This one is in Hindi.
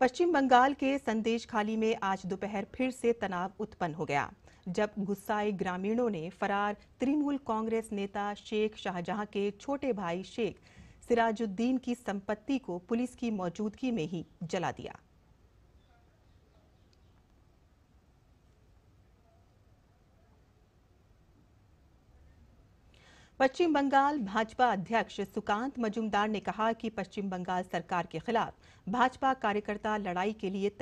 पश्चिम बंगाल के संदेश खाली में आज दोपहर फिर से तनाव उत्पन्न हो गया जब गुस्साए ग्रामीणों ने फरार तृणमूल कांग्रेस नेता शेख शाहजहां के छोटे भाई शेख सिराजुद्दीन की संपत्ति को पुलिस की मौजूदगी में ही जला दिया पश्चिम बंगाल भाजपा अध्यक्ष सुकांत मजुमदार ने कहा कि पश्चिम बंगाल सरकार के खिलाफ भाजपा कार्यकर्ता लड़ाई के लिए